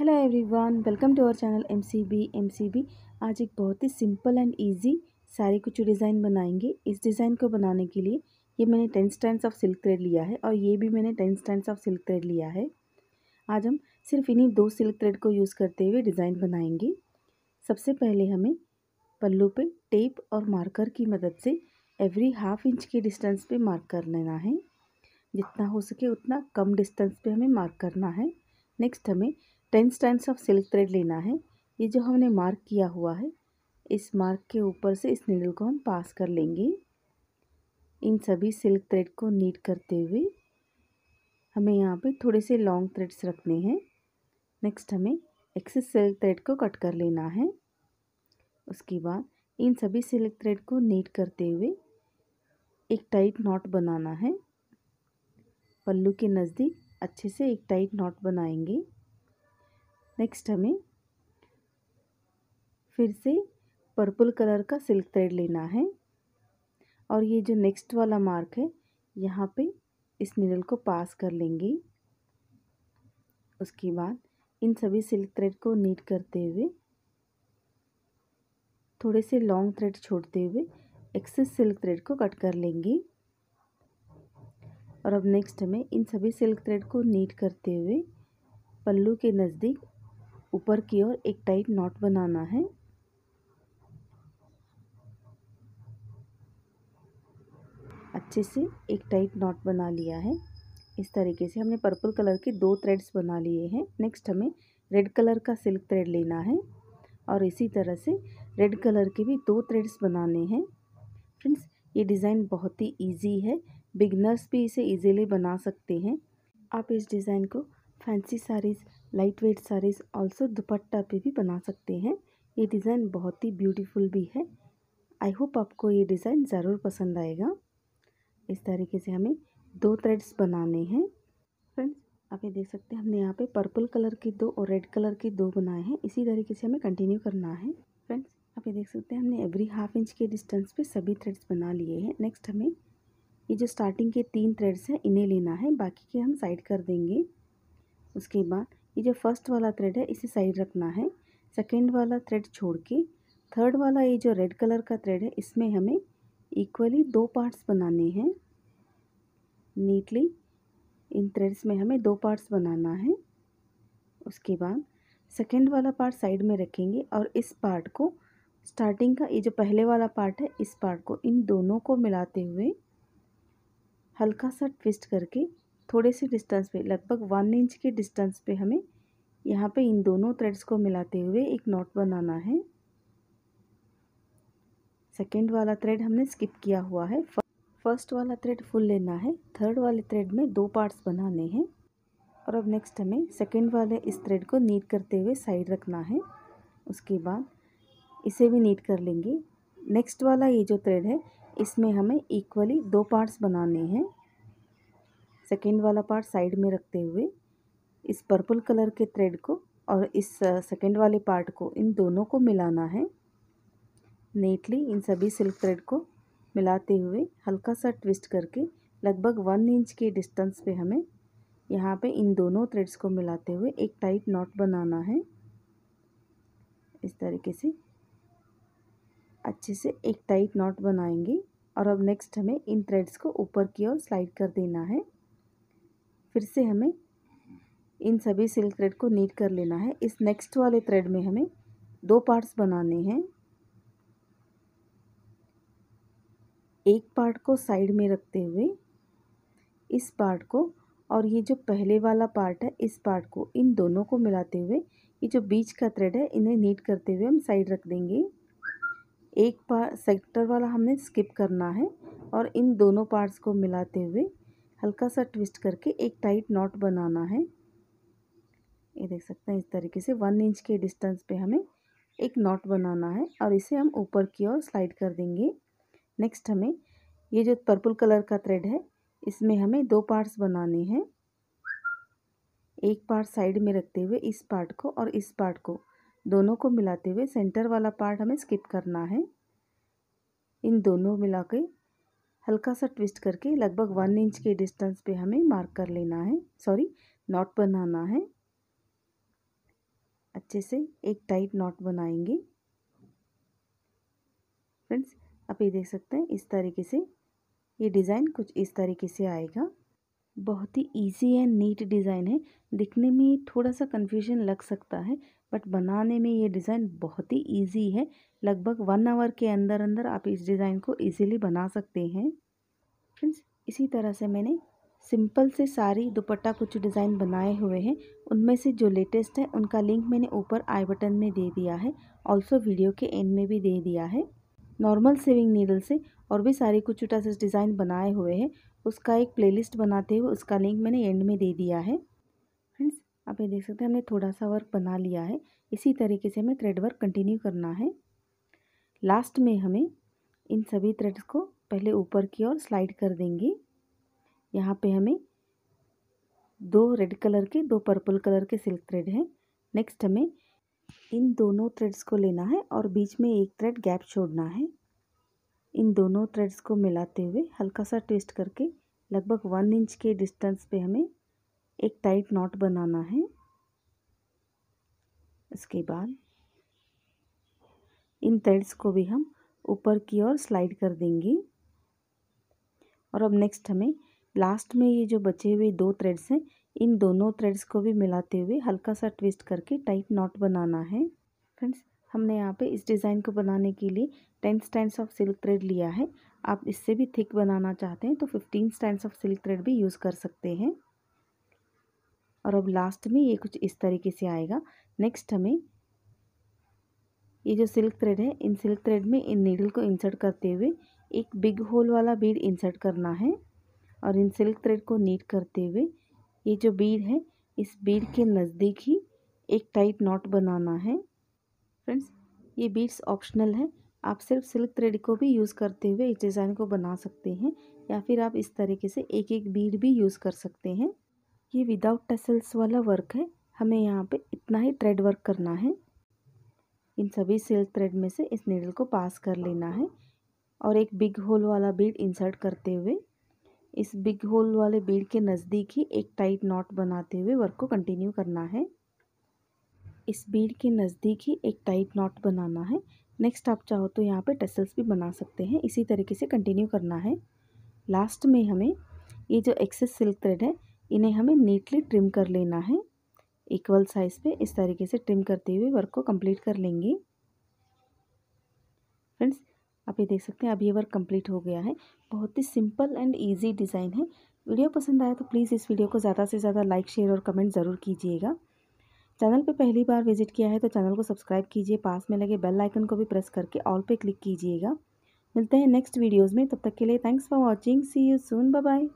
hello everyone welcome to our channel MCB MCB आज एक बहुत ही सिंपल एंड इजी साड़ी कुछ डिज़ाइन बनाएंगे इस डिज़ाइन को बनाने के लिए ये मैंने ten stand of silk thread लिया है और ये भी मैंने ten stand of silk thread लिया है आज हम सिर्फ इन्हीं दो सिल्क थ्रेड को यूज़ करते हुए डिज़ाइन बनाएंगे सबसे पहले हमें पल्लू पे टेप और मार्कर की मदद से एवरी हाफ इंच के डिस्टेंस पे मार्क कर लेना है जितना हो सके उतना कम डिस्टेंस पे हमें मार्क करना है नेक्स्ट हमें ten stand of silk thread लेना है ये जो हमने मार्क किया हुआ है इस मार्क के ऊपर से इस नीडल को हम पास कर लेंगे इन सभी सिल्क थ्रेड को नीट करते हुए हमें यहाँ पे थोड़े से लॉन्ग थ्रेड्स रखने हैं नेक्स्ट हमें एक्सेस सिल्क थ्रेड को कट कर लेना है उसके बाद इन सभी सिल्क थ्रेड को नीट करते हुए एक टाइट नॉट बनाना है पल्लू के नज़दीक अच्छे से एक टाइट नॉट बनाएंगे नेक्स्ट हमें फिर से पर्पल कलर का सिल्क थ्रेड लेना है और ये जो नेक्स्ट वाला मार्क है यहाँ पे इस निडल को पास कर लेंगे उसके बाद इन सभी सिल्क थ्रेड को नीट करते हुए थोड़े से लॉन्ग थ्रेड छोड़ते हुए एक्सेस सिल्क थ्रेड को कट कर लेंगे और अब नेक्स्ट हमें इन सभी सिल्क थ्रेड को नीट करते हुए पल्लू के नज़दीक ऊपर की ओर एक टाइट नॉट बनाना है अच्छे से एक टाइट नॉट बना लिया है इस तरीके से हमने पर्पल कलर के दो थ्रेड्स बना लिए हैं नेक्स्ट हमें रेड कलर का सिल्क थ्रेड लेना है और इसी तरह से रेड कलर के भी दो थ्रेड्स बनाने हैं फ्रेंड्स ये डिज़ाइन बहुत ही इजी है बिगनर्स भी इसे इजीली बना सकते हैं आप इस डिज़ाइन को fancy saris light weight saris also dupatta पे भी बना सकते हैं ये डिज़ाइन बहुत ही ब्यूटीफुल भी है आई होप आपको ये डिज़ाइन ज़रूर पसंद आएगा इस तरीके से हमें दो थ्रेड्स बनाने हैं फ्रेंड्स आप ये देख सकते हैं हमने यहाँ पे पर्पल कलर के दो और रेड कलर के दो बनाए हैं इसी तरीके से हमें कंटिन्यू करना है फ्रेंड्स आप ये देख सकते हैं हमने एवरी हाफ इंच के डिस्टेंस पे सभी थ्रेड्स बना लिए हैं नेक्स्ट हमें ये जो स्टार्टिंग के तीन थ्रेड्स हैं इन्हें लेना है बाकी के हम साइड कर देंगे उसके बाद ये जो फर्स्ट वाला थ्रेड है इसे साइड रखना है सेकेंड वाला थ्रेड छोड़ के थर्ड वाला ये जो रेड कलर का थ्रेड है इसमें हमें इक्वली दो पार्ट्स बनाने हैं नीटली इन थ्रेड्स में हमें दो पार्ट्स बनाना है उसके बाद सेकेंड वाला पार्ट साइड में रखेंगे और इस पार्ट को स्टार्टिंग का ये जो पहले वाला पार्ट है इस पार्ट को इन दोनों को मिलाते हुए हल्का सा ट्विस्ट करके थोड़े से डिस्टेंस पे लगभग वन इंच के डिस्टेंस पे हमें यहाँ पे इन दोनों थ्रेड्स को मिलाते हुए एक नॉट बनाना है सेकेंड वाला थ्रेड हमने स्किप किया हुआ है फर्स्ट वाला थ्रेड फुल लेना है थर्ड वाले थ्रेड में दो पार्ट्स बनाने हैं और अब नेक्स्ट हमें सेकेंड वाले इस थ्रेड को नीट करते हुए साइड रखना है उसके बाद इसे भी नीट कर लेंगे नेक्स्ट वाला ये जो थ्रेड है इसमें हमें इक्वली दो पार्ट्स बनाने हैं सेकेंड वाला पार्ट साइड में रखते हुए इस पर्पल कलर के थ्रेड को और इस सेकेंड वाले पार्ट को इन दोनों को मिलाना है नेटली इन सभी सिल्क थ्रेड को मिलाते हुए हल्का सा ट्विस्ट करके लगभग वन इंच के डिस्टेंस पे हमें यहाँ पे इन दोनों थ्रेड्स को मिलाते हुए एक टाइट नॉट बनाना है इस तरीके से अच्छे से एक टाइट नॉट बनाएंगे और अब नेक्स्ट हमें इन थ्रेड्स को ऊपर की ओर स्लाइड कर देना है फिर से हमें इन सभी सिल्क थ्रेड को नीट कर लेना है इस नेक्स्ट वाले थ्रेड में हमें दो पार्ट्स बनाने हैं एक पार्ट को साइड में रखते हुए इस पार्ट को और ये जो पहले वाला पार्ट है इस पार्ट को इन दोनों को मिलाते हुए ये जो बीच का थ्रेड है इन्हें नीट करते हुए हम साइड रख देंगे एक पार्ट सेक्टर वाला हमने स्किप करना है और इन दोनों पार्ट्स को मिलाते हुए हल्का सा ट्विस्ट करके एक टाइट नॉट बनाना है ये देख सकते हैं इस तरीके से वन इंच के डिस्टेंस पे हमें एक नॉट बनाना है और इसे हम ऊपर की ओर स्लाइड कर देंगे नेक्स्ट हमें ये जो पर्पल कलर का थ्रेड है इसमें हमें दो पार्ट्स बनाने हैं एक पार्ट साइड में रखते हुए इस पार्ट को और इस पार्ट को दोनों को मिलाते हुए सेंटर वाला पार्ट हमें स्किप करना है इन दोनों मिला के हल्का सा ट्विस्ट करके लगभग वन इंच के डिस्टेंस पे हमें मार्क कर लेना है सॉरी नॉट बनाना है अच्छे से एक टाइट नॉट बनाएंगे फ्रेंड्स आप ये देख सकते हैं इस तरीके से ये डिज़ाइन कुछ इस तरीके से आएगा बहुत ही इजी एंड नीट डिज़ाइन है दिखने में थोड़ा सा कन्फ्यूजन लग सकता है बट बनाने में ये डिज़ाइन बहुत ही इजी है लगभग वन आवर के अंदर अंदर आप इस डिज़ाइन को इजीली बना सकते हैं फ्रेंड्स इसी तरह से मैंने सिंपल से सारी दुपट्टा कुछ डिज़ाइन बनाए हुए हैं उनमें से जो लेटेस्ट है उनका लिंक मैंने ऊपर आई बटन में दे दिया है ऑल्सो वीडियो के एंड में भी दे दिया है नॉर्मल सेविंग नीडल से और भी सारे कुछ छोटा सा डिज़ाइन बनाए हुए हैं उसका एक प्लेलिस्ट बनाते हुए उसका लिंक मैंने एंड में दे दिया है आप ये देख सकते हैं हमने थोड़ा सा वर्क बना लिया है इसी तरीके से हमें थ्रेड वर्क कंटिन्यू करना है लास्ट में हमें इन सभी थ्रेड्स को पहले ऊपर की ओर स्लाइड कर देंगे यहाँ पे हमें दो रेड कलर के दो पर्पल कलर के सिल्क थ्रेड हैं नेक्स्ट हमें इन दोनों थ्रेड्स को लेना है और बीच में एक थ्रेड गैप छोड़ना है इन दोनों थ्रेड्स को मिलाते हुए हल्का सा ट्विस्ट करके लगभग वन इंच के डिस्टेंस पे हमें एक टाइट नॉट बनाना है इसके बाद इन थ्रेड्स को भी हम ऊपर की ओर स्लाइड कर देंगे और अब नेक्स्ट हमें लास्ट में ये जो बचे हुए दो थ्रेड्स हैं इन दोनों थ्रेड्स को भी मिलाते हुए हल्का सा ट्विस्ट करके टाइट नॉट बनाना है फ्रेंड्स हमने यहाँ पे इस डिज़ाइन को बनाने के लिए ten stands of silk thread लिया है आप इससे भी थिक बनाना चाहते हैं तो fifteen stands of silk thread भी यूज़ कर सकते हैं और अब लास्ट में ये कुछ इस तरीके से आएगा नेक्स्ट हमें ये जो सिल्क थ्रेड है इन सिल्क थ्रेड में इन नीडल को इंसर्ट करते हुए एक बिग होल वाला बीड इंसर्ट करना है और इन सिल्क थ्रेड को नीट करते हुए ये जो बीड है इस बीड के नज़दीक ही एक टाइट नॉट बनाना है फ्रेंड्स ये बीड्स ऑप्शनल है आप सिर्फ सिल्क थ्रेड को भी यूज़ करते हुए इस डिज़ाइन को बना सकते हैं या फिर आप इस तरीके से एक एक बीड भी यूज़ कर सकते हैं ये विदाउट टसल्स वाला वर्क है हमें यहाँ पे इतना ही थ्रेड वर्क करना है इन सभी सिल्क थ्रेड में से इस नीडल को पास कर लेना है और एक बिग होल वाला बीड इंसर्ट करते हुए इस बिग होल वाले बीड के नज़दीक ही एक टाइट नॉट बनाते हुए वर्क को कंटिन्यू करना है इस बीड के नज़दीक ही एक टाइट नॉट बनाना है नेक्स्ट आप चाहो तो यहाँ पे टसल्स भी बना सकते हैं इसी तरीके से कंटिन्यू करना है लास्ट में हमें ये जो एक्सेस सिल्क थ्रेड है इन्हें हमें नीटली ट्रिम कर लेना है इक्वल साइज़ पे इस तरीके से ट्रिम करते हुए वर्क को कंप्लीट कर लेंगे फ्रेंड्स आप ये देख सकते हैं अब ये वर्क कंप्लीट हो गया है बहुत ही सिंपल एंड इजी डिज़ाइन है वीडियो पसंद आया तो प्लीज़ इस वीडियो को ज़्यादा से ज़्यादा लाइक शेयर और कमेंट ज़रूर कीजिएगा चैनल पे पहली बार विजिट किया है तो चैनल को सब्सक्राइब कीजिए पास में लगे बेल आइकन को भी प्रेस करके ऑल पे क्लिक कीजिएगा मिलते हैं नेक्स्ट वीडियोज़ में तब तक के लिए thanks for watching see you soon bye